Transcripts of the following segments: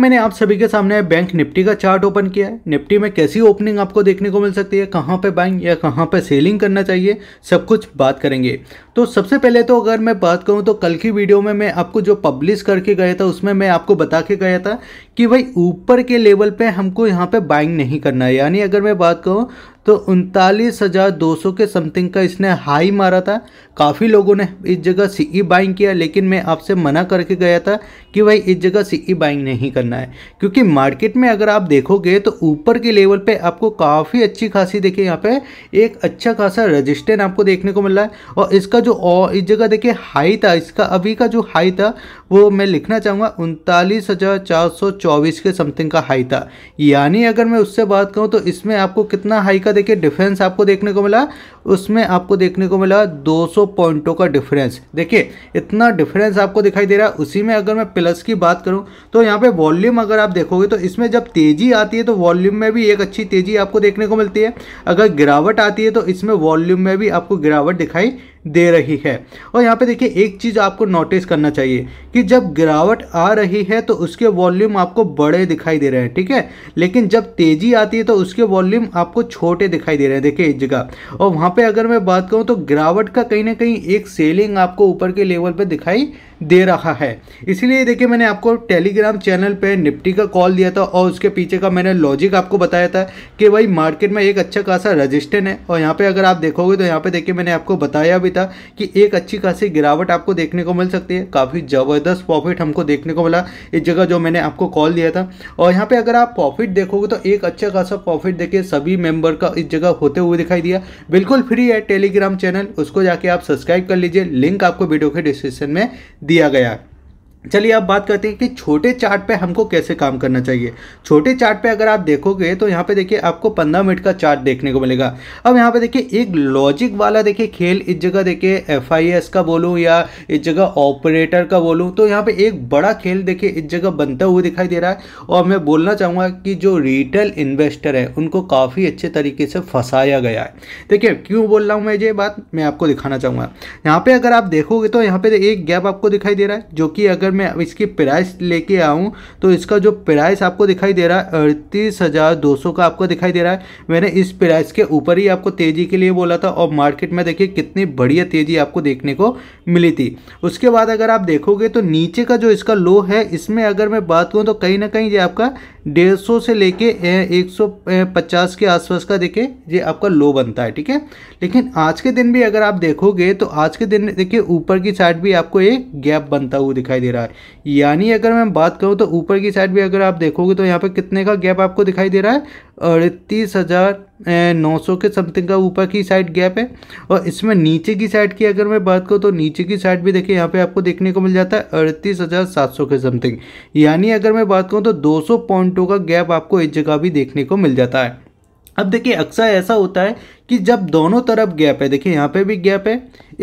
मैंने आप सभी के सामने बैंक निफ्टी का चार्ट ओपन किया है निफ्टी में कैसी ओपनिंग आपको देखने को मिल सकती है कहाँ पे बाइंग या कहाँ पे सेलिंग करना चाहिए सब कुछ बात करेंगे तो सबसे पहले तो अगर मैं बात करूँ तो कल की वीडियो में मैं आपको जो पब्लिश करके गया था उसमें मैं आपको बता के गया था कि भाई ऊपर के लेवल पर हमको यहाँ पर बाइंग नहीं करना है यानी अगर मैं बात करूँ तो उनतालीस हज़ार दो सौ के समथिंग का इसने हाई मारा था काफ़ी लोगों ने इस जगह सीई बाइंग e किया लेकिन मैं आपसे मना करके गया था कि भाई इस जगह सीई बाइंग e नहीं करना है क्योंकि मार्केट में अगर आप देखोगे तो ऊपर के लेवल पे आपको काफ़ी अच्छी खासी देखिए यहाँ पे एक अच्छा खासा रजिस्टेंट आपको देखने को मिल रहा है और इसका जो और इस जगह देखिए हाई था इसका अभी का जो हाई था वो मैं लिखना चाहूँगा उनतालीस हज़ार चार सौ चौबीस के समथिंग का हाई था यानी अगर मैं उससे बात करूँ तो इसमें आपको कितना हाई का का देखिए डिफरेंस आपको देखने को मिला उसमें आपको देखने को मिला 200 पॉइंटों का डिफरेंस देखिए इतना डिफरेंस आपको दिखाई दे रहा है उसी में अगर मैं प्लस की बात करूं तो यहाँ पे वॉल्यूम अगर आप देखोगे तो इसमें जब तेज़ी आती है तो वॉल्यूम में भी एक अच्छी तेज़ी आपको देखने को मिलती है अगर गिरावट आती है तो इसमें वॉल्यूम में भी आपको गिरावट दिखाई दे रही है और यहाँ पे देखिए एक चीज़ आपको नोटिस करना चाहिए कि जब गिरावट आ रही है तो उसके वॉल्यूम आपको बड़े दिखाई दे रहे हैं ठीक है लेकिन जब तेज़ी आती है तो उसके वॉल्यूम आपको छोटे दिखाई दे रहे हैं देखिए इस जगह और वहाँ पर अगर मैं बात करूँ तो गिरावट का कहीं ना कहीं एक सेलिंग आपको ऊपर के लेवल पर दिखाई दे रहा है इसीलिए देखिए मैंने आपको टेलीग्राम चैनल पे निफ्टी का कॉल दिया था और उसके पीछे का मैंने लॉजिक आपको बताया था कि भाई मार्केट में एक अच्छा खासा रजिस्टेंट है और यहाँ पे अगर आप देखोगे तो यहाँ पे देखिए मैंने आपको बताया भी था कि एक अच्छी खासी गिरावट आपको देखने को मिल सकती है काफ़ी ज़बरदस्त प्रॉफिट हमको देखने को मिला इस जगह जो मैंने आपको कॉल दिया था और यहाँ पर अगर आप प्रॉफिट देखोगे तो एक अच्छा खासा प्रॉफिट देखिए सभी मेम्बर का इस जगह होते हुए दिखाई दिया बिल्कुल फ्री है टेलीग्राम चैनल उसको जाके आप सब्सक्राइब कर लीजिए लिंक आपको वीडियो के डिस्क्रिप्शन में दिया गया चलिए अब बात करते हैं कि छोटे चार्ट पे हमको कैसे काम करना चाहिए छोटे चार्ट पे अगर आप देखोगे तो यहाँ पे देखिए आपको पंद्रह मिनट का चार्ट देखने को मिलेगा अब यहाँ पे देखिए एक लॉजिक वाला देखिए खेल इस जगह देखिए एफ का बोलूँ या इस जगह ऑपरेटर का बोलूँ तो यहाँ पे एक बड़ा खेल देखिए इस जगह बनता हुआ दिखाई दे रहा है और मैं बोलना चाहूँगा कि जो रिटेल इन्वेस्टर है उनको काफ़ी अच्छे तरीके से फंसाया गया है देखिए क्यों बोल रहा हूँ मैं ये बात मैं आपको दिखाना चाहूँगा यहाँ पर अगर आप देखोगे तो यहाँ पर एक गैप आपको दिखाई दे रहा है जो कि अगर अगर मैं इसकी प्राइस लेके आऊँ तो इसका जो प्राइस आपको दिखाई दे रहा है अड़तीस हज़ार दो सौ का आपको दिखाई दे रहा है मैंने इस प्राइस के ऊपर ही आपको तेज़ी के लिए बोला था और मार्केट में देखिए कितनी बढ़िया तेज़ी आपको देखने को मिली थी उसके बाद अगर आप देखोगे तो नीचे का जो इसका लो है इसमें अगर मैं बात करूँ तो कहीं ना कहीं ये आपका डेढ़ सौ से लेके एक सौ पचास के आसपास का देखिए ये आपका लो बनता है ठीक है लेकिन आज के दिन भी अगर आप देखोगे तो आज के दिन देखिए ऊपर की साइड भी आपको एक गैप बनता हुआ दिखाई दे रहा है रहा है यानी अगर मैं बात करूँ तो ऊपर की साइड भी अगर आप देखोगे तो यहाँ पर कितने का गैप आपको दिखाई दे रहा है अड़तीस हज़ार नौ सौ के समथिंग का ऊपर की साइड गैप है और इसमें नीचे की साइड की अगर मैं बात करूँ तो नीचे की साइड भी देखिए यहाँ पे आपको देखने को मिल जाता है अड़तीस हज़ार सात सौ के समथिंग यानी अगर मैं बात करूँ तो दो सौ पॉइंटों का गैप आपको एक जगह भी देखने को मिल जाता है अब देखिए अक्सर ऐसा होता है कि जब दोनों तरफ गैप है देखिए यहाँ पे भी गैप है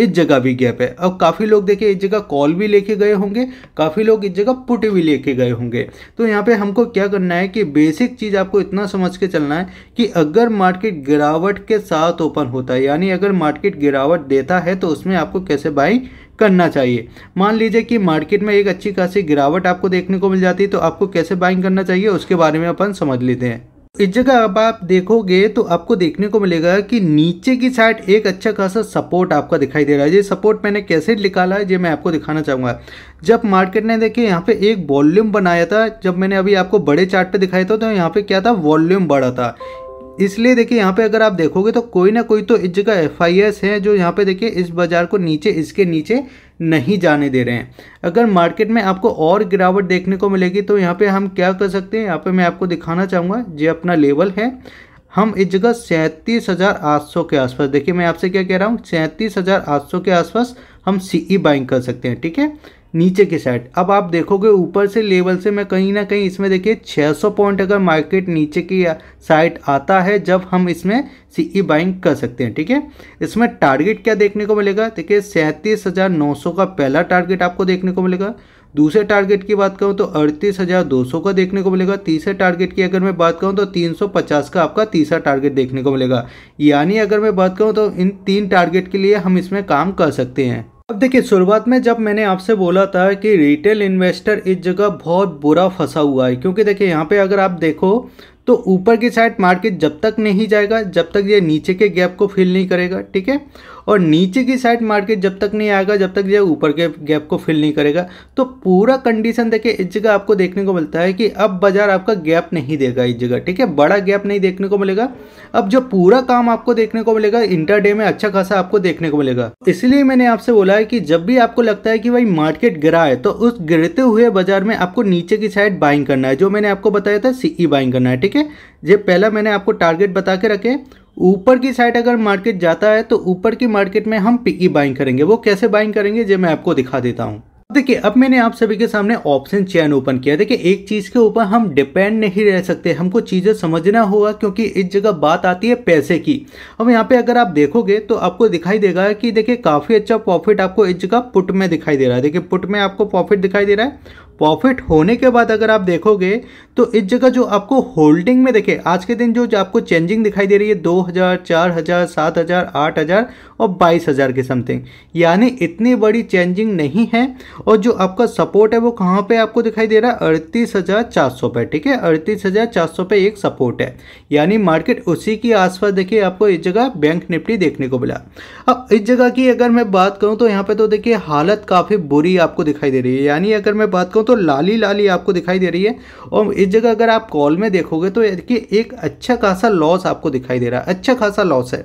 इस जगह भी गैप है अब काफ़ी लोग देखिए इस जगह कॉल भी लेके गए होंगे काफ़ी लोग इस जगह पुट भी लेके गए होंगे तो यहाँ पे हमको क्या करना है कि बेसिक चीज़ आपको इतना समझ के चलना है कि अगर मार्केट गिरावट के साथ ओपन होता है यानी अगर मार्केट गिरावट देता है तो उसमें आपको कैसे बाई करना चाहिए मान लीजिए कि मार्केट में एक अच्छी खासी गिरावट आपको देखने को मिल जाती है तो आपको कैसे बाइंग करना चाहिए उसके बारे में अपन समझ लेते हैं इस जगह अब आप देखोगे तो आपको देखने को मिलेगा कि नीचे की साइड एक अच्छा खासा सपोर्ट आपका दिखाई दे रहा है ये सपोर्ट मैंने कैसे निकाला है ये मैं आपको दिखाना चाहूँगा जब मार्केट ने देखिए यहाँ पे एक वॉल्यूम बनाया था जब मैंने अभी आपको बड़े चार्ट पे दिखाया था तो यहाँ पे क्या था वॉल्यूम बढ़ा था इसलिए देखिए यहाँ पे अगर आप देखोगे तो कोई ना कोई तो इस जगह एफ आई एस है जो यहाँ पे देखिए इस बाज़ार को नीचे इसके नीचे नहीं जाने दे रहे हैं अगर मार्केट में आपको और गिरावट देखने को मिलेगी तो यहाँ पे हम क्या कर सकते हैं यहाँ पे मैं आपको दिखाना चाहूँगा ये अपना लेवल है हम इस जगह सैंतीस हज़ार आठ सौ के आसपास देखिए मैं आपसे क्या कह रहा हूँ सैंतीस हज़ार आठ सौ के आसपास हम सीई बाइंग e कर सकते हैं ठीक है नीचे की साइड अब आप देखोगे ऊपर से लेवल से मैं कहीं ना कहीं इसमें देखिए 600 पॉइंट अगर मार्केट नीचे की साइड आता है जब हम इसमें सीई बाइंग e कर सकते हैं ठीक है इसमें टारगेट क्या देखने को मिलेगा देखिए सैंतीस का पहला टारगेट आपको देखने को मिलेगा दूसरे टारगेट की बात करूँ तो अड़तीस हज़ार दो सौ का देखने को मिलेगा तीसरे टारगेट की अगर मैं बात करूँ तो तीन सौ पचास का आपका तीसरा टारगेट देखने को मिलेगा यानी अगर मैं बात करूँ तो इन तीन टारगेट के लिए हम इसमें काम कर सकते हैं अब देखिए शुरुआत में जब मैंने आपसे बोला था कि रिटेल इन्वेस्टर इस जगह बहुत बुरा फंसा हुआ है क्योंकि देखिए यहाँ पे अगर आप देखो तो ऊपर की साइड मार्केट जब तक नहीं जाएगा जब तक ये नीचे के गैप को फिल नहीं करेगा ठीक है और नीचे की साइड मार्केट जब तक नहीं आएगा जब तक जो ऊपर के गैप को फिल नहीं करेगा तो पूरा कंडीशन देखिए इस जगह आपको देखने को मिलता है कि अब बाजार आपका गैप नहीं देगा इस जगह ठीक है बड़ा गैप नहीं देखने को मिलेगा अब जो पूरा काम आपको देखने को मिलेगा डे में अच्छा खासा आपको देखने को मिलेगा इसलिए मैंने आपसे बोला है कि जब भी आपको लगता है कि भाई मार्केट गिरा है तो उस गिरते हुए बाजार में आपको नीचे की साइड बाइंग करना है जो मैंने आपको बताया था सीई बाइंग e करना है ठीक है ये पहला मैंने आपको टारगेट बता के रखे ऊपर की साइड अगर मार्केट जाता है तो ऊपर की मार्केट में हम पीई बाइंग e करेंगे वो कैसे बाइंग करेंगे ये मैं आपको दिखा देता हूँ देखिए अब मैंने आप सभी के सामने ऑप्शन चैन ओपन किया देखिए एक चीज़ के ऊपर हम डिपेंड नहीं रह सकते हमको चीज़ें समझना होगा क्योंकि इस जगह बात आती है पैसे की अब यहाँ पे अगर आप देखोगे तो आपको दिखाई देगा कि देखिए काफ़ी अच्छा प्रॉफिट आपको इस जगह पुट में दिखाई दे रहा है देखिए पुट में आपको प्रॉफिट दिखाई दे रहा है प्रॉफिट होने के बाद अगर आप देखोगे तो इस जगह जो आपको होल्डिंग में देखे आज के दिन जो, जो आपको चेंजिंग दिखाई दे रही है दो हज़ार चार हज़ार सात हज़ार आठ हज़ार और बाईस हज़ार के समथिंग यानी इतनी बड़ी चेंजिंग नहीं है और जो आपका सपोर्ट है वो कहाँ पे आपको दिखाई दे रहा है अड़तीस हज़ार चार सौ पे ठीक है अड़तीस हज़ार चार सौ पे एक सपोर्ट है यानी मार्केट उसी के आसपास देखिए आपको इस जगह बैंक निफ्टी देखने को मिला अब इस जगह की अगर मैं बात करूँ तो यहाँ पे तो देखिए हालत काफ़ी बुरी आपको दिखाई दे रही है यानी अगर मैं बात करूँ तो लाली लाली आपको दिखाई दे रही है और इस जगह अगर आप कॉल में देखोगे तो देखिए एक अच्छा खासा लॉस आपको दिखाई दे रहा है अच्छा खासा लॉस है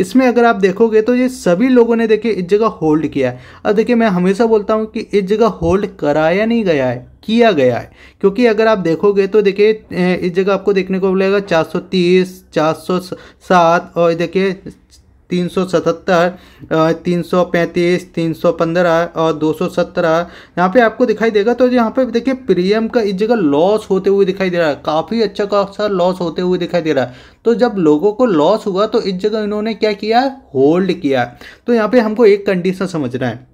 इसमें अगर आप देखोगे तो ये सभी लोगों ने देखिए इस जगह होल्ड किया है अब देखिए मैं हमेशा बोलता हूँ कि इस जगह होल्ड कराया नहीं गया है किया गया है क्योंकि अगर आप देखोगे तो देखिए इस जगह आपको देखने को मिलेगा 430, 407 और देखिए तीन सौ सतहत्तर तीन सौ पैंतीस तीन सौ पंद्रह और दो सौ सत्रह यहाँ पे आपको दिखाई देगा तो यहाँ पे देखिए प्रीमियम का इस जगह लॉस होते हुए दिखाई दे रहा है काफ़ी अच्छा खासा लॉस होते हुए दिखाई दे रहा है तो जब लोगों को लॉस हुआ तो इस जगह इन्होंने क्या किया होल्ड किया तो यहाँ पे हमको एक कंडीशन समझना है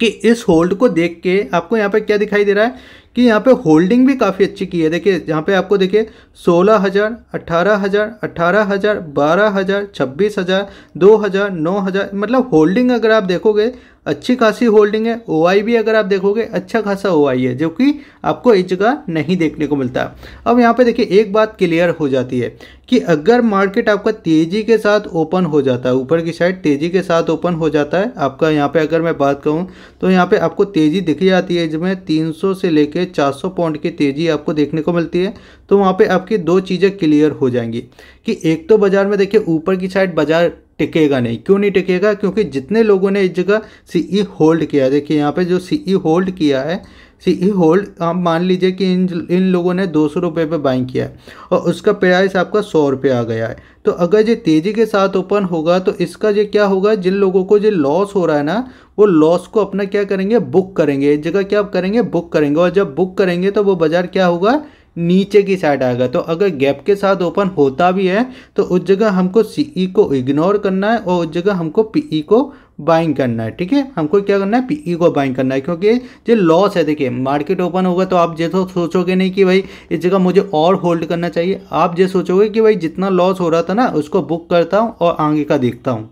कि इस होल्ड को देख के आपको यहाँ पर क्या दिखाई दे रहा है कि यहाँ पे होल्डिंग भी काफ़ी अच्छी की है देखिए यहाँ पे आपको देखिए सोलह हज़ार अट्ठारह हज़ार अट्ठारह हज़ार बारह हज़ार छब्बीस हज़ार दो हज़ार नौ हज़ार मतलब होल्डिंग अगर आप देखोगे अच्छी खासी होल्डिंग है ओ भी अगर आप देखोगे अच्छा खासा ओ है जो कि आपको इस जगह नहीं देखने को मिलता अब यहाँ पे देखिए एक बात क्लियर हो जाती है कि अगर मार्केट आपका तेज़ी के साथ ओपन हो जाता है ऊपर की साइड तेज़ी के साथ ओपन हो जाता है आपका यहाँ पे अगर मैं बात कहूँ तो यहाँ पे आपको तेज़ी दिखी जाती है जिसमें 300 से लेके 400 पॉइंट की तेज़ी आपको देखने को मिलती है तो वहाँ पे आपकी दो चीज़ें क्लियर हो जाएंगी कि एक तो बाज़ार में देखिए ऊपर की साइड बाज़ार टिकेगा नहीं क्यों नहीं टिकेगा क्योंकि जितने लोगों ने इस जगह सीई होल्ड e किया देखिए यहाँ पे जो सीई होल्ड e किया है सीई होल्ड e आप मान लीजिए कि इन इन लोगों ने दो सौ रुपये पर बाइंग किया है और उसका प्राइस आपका सौ रुपये आ गया है तो अगर ये तेज़ी के साथ ओपन होगा तो इसका ये क्या होगा जिन लोगों को जो लॉस हो रहा है ना वो लॉस को अपना क्या करेंगे बुक करेंगे इस जगह क्या करेंगे बुक करेंगे और जब बुक करेंगे तो वो बाज़ार क्या होगा नीचे की साइड आएगा तो अगर गैप के साथ ओपन होता भी है तो उस जगह हमको सी e को इग्नोर करना है और उस जगह हमको पीई e को बाइंग करना है ठीक है हमको क्या करना है पीई e को बाइंग करना है क्योंकि जो लॉस है देखिए मार्केट ओपन होगा तो आप जैसे तो सोचोगे नहीं कि भाई इस जगह मुझे और होल्ड करना चाहिए आप जैसे सोचोगे कि भाई जितना लॉस हो रहा था ना उसको बुक करता हूँ और आगे का देखता हूँ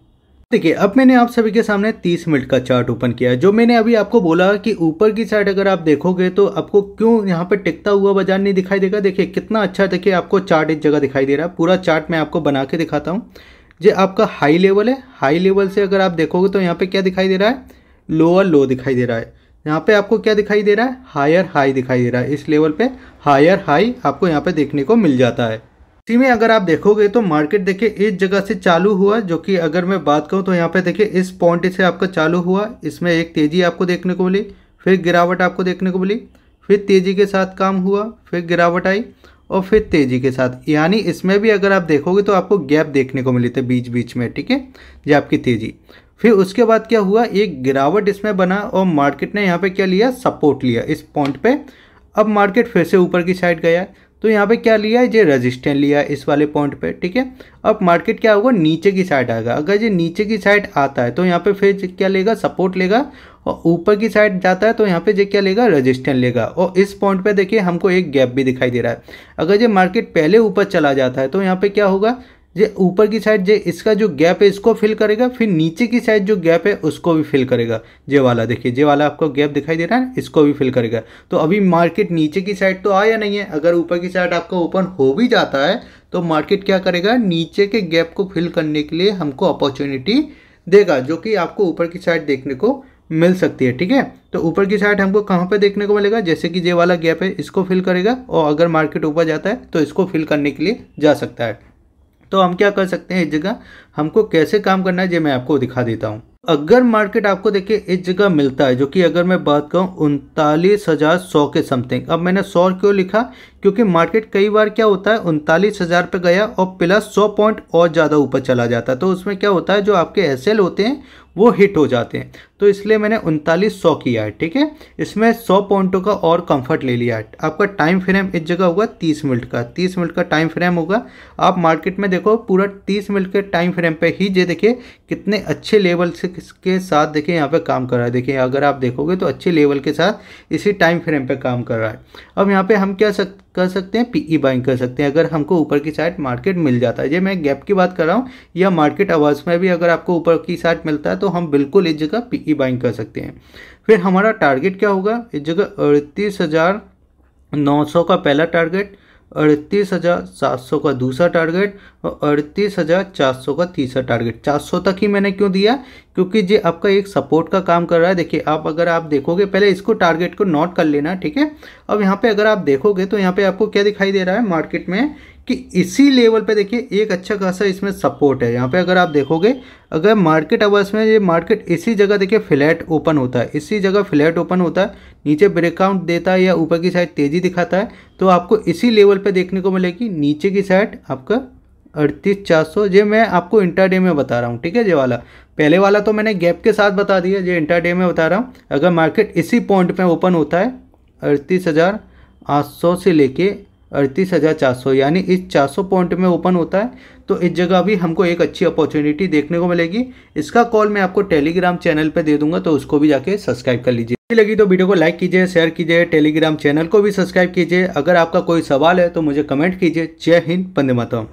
देखिए अब मैंने आप सभी के सामने 30 मिनट का चार्ट ओपन किया जो मैंने अभी आपको बोला कि ऊपर की साइड अगर आप देखोगे तो आपको क्यों यहाँ पे टिकता हुआ बाजार नहीं दिखाई देगा देखिए कितना अच्छा देखिए आपको चार्ट एक जगह दिखाई दे रहा है पूरा चार्ट मैं आपको बना के दिखाता हूँ जो आपका हाई लेवल है हाई लेवल से अगर आप देखोगे तो यहाँ पर क्या दिखाई दे रहा है लोअर लो दिखाई दे रहा है यहाँ पे आपको क्या दिखाई दे रहा है हायर हाई दिखाई दे रहा है इस लेवल पे हायर हाई आपको यहाँ पे देखने को मिल जाता है इसी में अगर आप देखोगे तो मार्केट देखिए इस जगह से चालू हुआ जो कि अगर मैं बात करूं तो यहाँ पे देखिए इस पॉइंट से आपका चालू हुआ इसमें एक तेज़ी आपको देखने को मिली फिर गिरावट आपको देखने को मिली फिर तेज़ी के साथ काम हुआ फिर गिरावट आई और फिर तेज़ी के साथ यानी इसमें भी अगर आप देखोगे तो आपको गैप देखने को मिली थी बीच बीच में ठीक है ये आपकी तेज़ी फिर उसके बाद क्या हुआ एक गिरावट इसमें बना और मार्केट ने यहाँ पे क्या लिया सपोर्ट लिया इस पॉइंट पे अब मार्केट फिर से ऊपर की साइड गया तो यहाँ पे क्या लिया है ये रेजिस्टेंस लिया इस वाले पॉइंट पे ठीक है अब मार्केट क्या होगा नीचे की साइड आएगा अगर ये नीचे की साइड आता है तो यहाँ पे फिर क्या लेगा सपोर्ट लेगा और ऊपर की साइड जाता है तो यहाँ पे ये क्या लेगा रेजिस्टेंस लेगा और इस पॉइंट पे देखिए हमको एक गैप भी दिखाई दे रहा है अगर ये मार्केट पहले ऊपर चला जाता है तो यहाँ पे क्या होगा ये ऊपर की साइड जे इसका जो गैप है इसको फिल करेगा फिर नीचे की साइड जो गैप है उसको भी फिल करेगा जे वाला देखिए जे वाला आपको गैप दिखाई दे रहा है इसको भी फिल करेगा तो अभी मार्केट नीचे की साइड तो आया नहीं है अगर ऊपर की साइड आपका ओपन हो भी जाता है तो मार्केट क्या करेगा नीचे के गैप को फिल करने के लिए हमको अपॉर्चुनिटी देगा जो कि आपको ऊपर की साइड देखने को मिल सकती है ठीक है तो ऊपर की साइड हमको कहाँ पे देखने को मिलेगा जैसे कि जे वाला गैप है इसको फिल करेगा और अगर मार्केट ऊपर जाता है तो इसको फिल करने के लिए जा सकता है तो हम क्या कर सकते हैं इस जगह हमको कैसे काम करना है ये मैं आपको दिखा देता हूँ अगर मार्केट आपको देखिए इस जगह मिलता है जो कि अगर मैं बात करूँ उनतालीस हज़ार सौ के समथिंग अब मैंने सौ क्यों लिखा क्योंकि मार्केट कई बार क्या होता है उनतालीस हज़ार पर गया और प्लस सौ पॉइंट और ज़्यादा ऊपर चला जाता है तो उसमें क्या होता है जो आपके एस होते हैं वो हिट हो जाते हैं तो इसलिए मैंने उनतालीस सौ किया है ठीक है इसमें सौ पॉइंटों का और कंफर्ट ले लिया है आपका टाइम फ्रेम इस जगह होगा तीस मिनट का तीस मिनट का टाइम फ्रेम होगा आप मार्केट में देखो पूरा तीस मिनट के टाइम फ्रेम पे ही ये देखिए कितने अच्छे लेवल से के साथ देखिए यहाँ पे काम कर रहा है देखिए अगर आप देखोगे तो अच्छे लेवल के साथ इसी टाइम फ्रेम पर काम कर रहा है अब यहाँ पर हम क्या सक कर सकते हैं पीई बाइंग e कर सकते हैं अगर हमको ऊपर की साइड मार्केट मिल जाता है ये मैं गैप की बात कर रहा हूँ या मार्केट आवाज़ में भी अगर आपको ऊपर की साइड मिलता है तो हम बिल्कुल इस जगह पीई बाइंग e कर सकते हैं फिर हमारा टारगेट क्या होगा इस जगह अड़तीस हज़ार नौ सौ का पहला टारगेट अड़तीस हज़ार सात सौ का दूसरा टारगेट और अड़तीस हज़ार चार सौ का तीसरा टारगेट चार सौ तक ही मैंने क्यों दिया क्योंकि ये आपका एक सपोर्ट का काम कर रहा है देखिए आप अगर आप देखोगे पहले इसको टारगेट को नोट कर लेना ठीक है अब यहाँ पे अगर आप देखोगे तो यहाँ पे आपको क्या दिखाई दे रहा है मार्केट में कि इसी लेवल पे देखिए एक अच्छा खासा इसमें सपोर्ट है यहाँ पे अगर आप देखोगे अगर मार्केट आवर्स में ये मार्केट इसी जगह देखिए फ्लैट ओपन होता है इसी जगह फ्लैट ओपन होता है नीचे ब्रेकआउट देता है या ऊपर की साइड तेज़ी दिखाता है तो आपको इसी लेवल पर देखने को मिलेगी नीचे की साइड आपका अड़तीस चार सौ ये मैं आपको इंटरडे में बता रहा हूँ ठीक है ये वाला पहले वाला तो मैंने गैप के साथ बता दिया ये इंटरडे में बता रहा हूँ अगर मार्केट इसी पॉइंट पर ओपन होता है अड़तीस हज़ार आठ सौ से लेके अड़तीस हज़ार चार सौ यानी इस चार सौ पॉइंट में ओपन होता है तो इस जगह भी हमको एक अच्छी अपॉर्चुनिटी देखने को मिलेगी इसका कॉल मैं आपको टेलीग्राम चैनल पर दे दूंगा तो उसको भी जाके सब्सक्राइब कर लीजिए अच्छी लगी तो वीडियो को लाइक कीजिए शेयर कीजिए टेलीग्राम चैनल को भी सब्सक्राइब कीजिए अगर आपका कोई सवाल है तो मुझे कमेंट कीजिए जय हिंद पंदे मातम